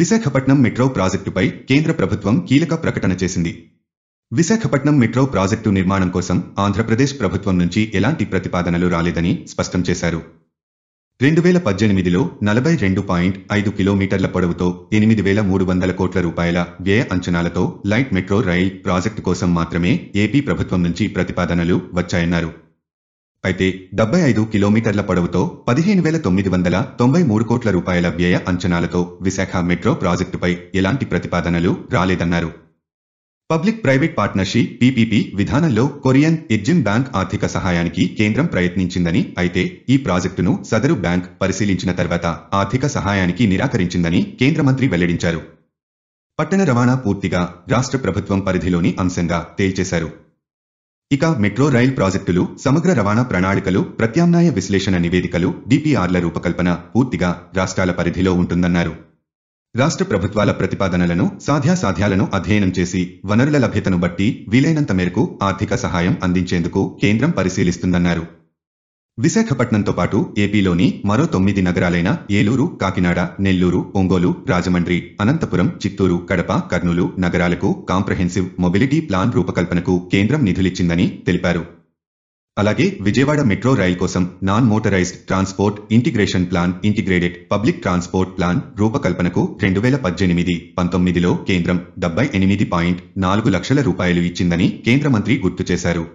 Visakhapatnam metro ప్రాజెక్టుపై కేంద్ర ప్రభుత్వం కీలక ప్రకటన చేసింది విశాఖపట్నం మెట్రో ప్రాజెక్టు నిర్మాణం కోసం ఆంధ్రప్రదేశ్ ప్రభుత్వం నుంచి ఎలాంటి ప్రతిపాదనలు రాలేదని స్పష్టం చేశారు రెండు వేల పద్దెనిమిదిలో నలభై రెండు పాయింట్ ఐదు కిలోమీటర్ల పొడవుతో ఎనిమిది వేల మూడు వందల కోట్ల రూపాయల వ్యయ అంచనాలతో లైట్ మెట్రో రైల్ ప్రాజెక్టు కోసం మాత్రమే ఏపీ ప్రభుత్వం నుంచి ప్రతిపాదనలు వచ్చాయన్నారు అయితే డెబ్బై ఐదు కిలోమీటర్ల పొడవుతో పదిహేను వేల తొమ్మిది వందల తొంభై మూడు కోట్ల రూపాయల వ్యయ అంచనాలతో విశాఖ మెట్రో ప్రాజెక్టుపై ఎలాంటి ప్రతిపాదనలు రాలేదన్నారు పబ్లిక్ ప్రైవేట్ పార్ట్నర్షిప్ పీపీపీ విధానంలో కొరియన్ ఎగ్జిమ్ బ్యాంక్ ఆర్థిక సహాయానికి కేంద్రం ప్రయత్నించిందని అయితే ఈ ప్రాజెక్టును సదరు బ్యాంక్ పరిశీలించిన తర్వాత ఆర్థిక సహాయానికి నిరాకరించిందని కేంద్ర మంత్రి వెల్లడించారు పట్టణ రవాణా పూర్తిగా రాష్ట్ర ప్రభుత్వం పరిధిలోని అంశంగా తేల్చేశారు ఇక మెట్రో రైల్ ప్రాజెక్టులు సమగ్ర రవాణా ప్రణాళికలు ప్రత్యామ్నాయ విశ్లేషణ నివేదికలు డిపిఆర్ల రూపకల్పన పూర్తిగా రాష్ట్రాల పరిధిలో ఉంటుందన్నారు రాష్ట్ర ప్రభుత్వాల ప్రతిపాదనలను సాధ్యాసాధ్యాలను అధ్యయనం చేసి వనరుల లభ్యతను బట్టి వీలైనంత మేరకు ఆర్థిక సహాయం అందించేందుకు కేంద్రం పరిశీలిస్తుందన్నారు విశాఖపట్నంతో పాటు ఏపీలోని మరో తొమ్మిది నగరాలైన ఏలూరు కాకినాడ నెల్లూరు ఒంగోలు రాజమండ్రి అనంతపురం చిత్తూరు కడప కర్నూలు నగరాలకు కాంప్రహెన్సివ్ మొబిలిటీ ప్లాన్ రూపకల్పనకు కేంద్రం నిధులిచ్చిందని తెలిపారు అలాగే విజయవాడ మెట్రో రైల్ కోసం non motorised transport integration plan integrated public transport plan రూపకల్పనకు రెండు వేల పద్దెనిమిది పంతొమ్మిదిలో కేంద్రం డెబ్బై ఎనిమిది పాయింట్ నాలుగు లక్షల రూపాయలు ఇచ్చిందని కేంద్ర మంత్రి గుర్తు చేశారు